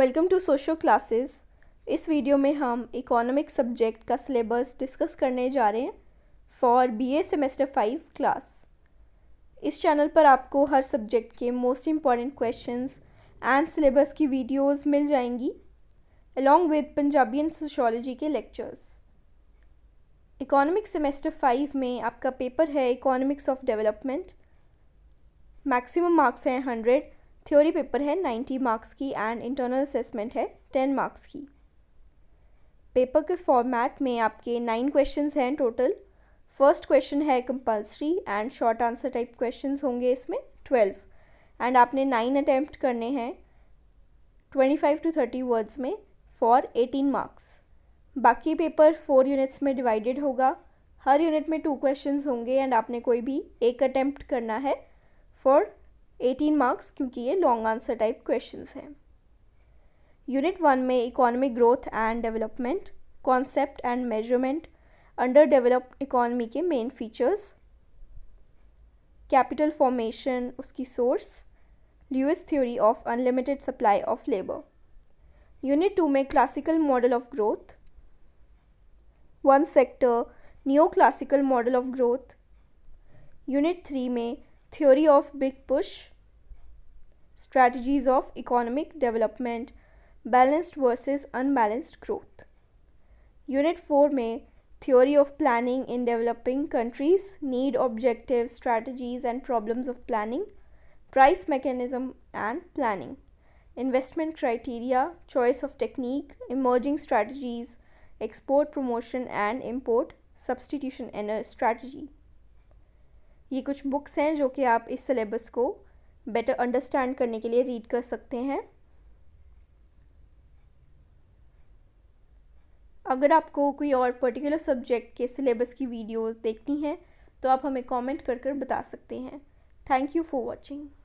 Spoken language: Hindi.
वेलकम टू सोशो क्लासेस इस वीडियो में हम इकोनॉमिक सब्जेक्ट का सिलेबस डिस्कस करने जा रहे हैं for BA semester five class इस चैनल पर आपको हर सब्जेक्ट के most important questions and syllabus की वीडियोस मिल जाएंगी along with Punjabi and sociology के लेक्चर्स इकोनॉमिक सेमेस्टर फाइव में आपका पेपर है economics of development maximum marks हैं हंड्रेड थ्योरी पेपर है नाइन्टी मार्क्स की एंड इंटरनल असेसमेंट है टेन मार्क्स की पेपर के फॉर्मेट में आपके नाइन क्वेश्चन हैं टोटल फर्स्ट क्वेश्चन है compulsory and short answer type question होंगे इसमें ट्वेल्व एंड आपने नाइन अटैम्प्ट करने हैं twenty five to thirty words में फॉर एटीन मार्क्स बाकी पेपर फोर यूनिट्स में डिवाइडेड होगा हर यूनिट में टू क्वेश्चंस होंगे एंड आपने कोई भी एक अटैम्प्ट करना है फॉर एटीन मार्क्स क्योंकि ये लॉन्ग आंसर टाइप क्वेश्चन हैं यूनिट वन में economic growth and development concept and measurement under developed economy के मेन फीचर्स कैपिटल फॉर्मेशन उसकी source Lewis theory of unlimited supply of labour unit two में classical model of growth one sector new classical model of growth unit three में theory of big push, strategies of economic development, balanced versus unbalanced growth. Unit 4 may theory of planning in developing countries, need objectives, strategies and problems of planning, price mechanism and planning, investment criteria, choice of technique, emerging strategies, export promotion and import substitution uh, strategy. ये कुछ बुक्स हैं जो कि आप इस सिलेबस को बेटर अंडरस्टैंड करने के लिए रीड कर सकते हैं अगर आपको कोई और पर्टिकुलर सब्जेक्ट के सिलेबस की वीडियो देखनी है तो आप हमें कमेंट कर कर बता सकते हैं थैंक यू फॉर वॉचिंग